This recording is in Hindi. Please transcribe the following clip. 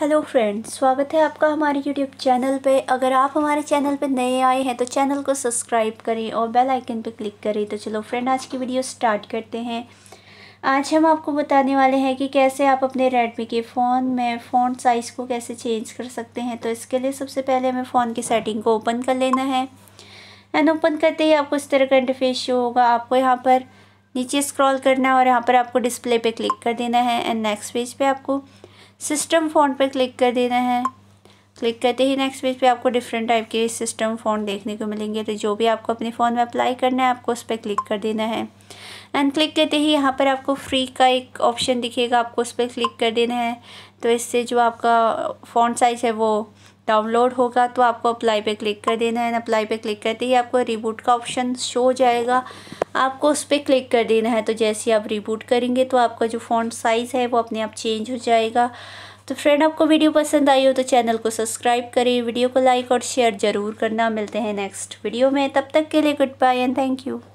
हेलो फ्रेंड्स स्वागत है आपका हमारे यूट्यूब चैनल पे अगर आप हमारे चैनल पे नए आए हैं तो चैनल को सब्सक्राइब करें और बेल आइकन पे क्लिक करें तो चलो फ्रेंड आज की वीडियो स्टार्ट करते हैं आज हम आपको बताने वाले हैं कि कैसे आप अपने रेडमी के फ़ोन में फ़ोन साइज़ को कैसे चेंज कर सकते हैं तो इसके लिए सबसे पहले हमें फ़ोन की सेटिंग को ओपन कर लेना है एंड ओपन करते ही आपको इस तरह का इंटरफेस शो होगा आपको यहाँ पर नीचे स्क्रॉल करना है और यहाँ पर आपको डिस्प्ले पे क्लिक कर देना है एंड नेक्स्ट पेज पे आपको सिस्टम फ़ॉन्ट पर क्लिक कर देना है क्लिक करते ही नेक्स्ट पेज पे आपको डिफरेंट टाइप के सिस्टम फ़ॉन्ट देखने को मिलेंगे तो जो भी आपको अपने फ़ोन में अप्लाई करना है आपको उस पर क्लिक कर देना है एंड क्लिक करते ही यहाँ पर आपको फ्री का एक ऑप्शन दिखेगा आपको उस पर क्लिक कर देना है तो इससे जो आपका फ़ोन साइज़ है वो डाउनलोड होगा तो आपको अप्लाई पे क्लिक कर देना है अप्लाई पे क्लिक करते ही आपको रिबूट का ऑप्शन शो हो जाएगा आपको उस पर क्लिक कर देना है तो जैसे आप रिबूट करेंगे तो आपका जो फ़ॉन्ट साइज़ है वो अपने आप चेंज हो जाएगा तो फ्रेंड आपको वीडियो पसंद आई हो तो चैनल को सब्सक्राइब करें वीडियो को लाइक और शेयर ज़रूर करना मिलते हैं नेक्स्ट वीडियो में तब तक के लिए good bye and thank you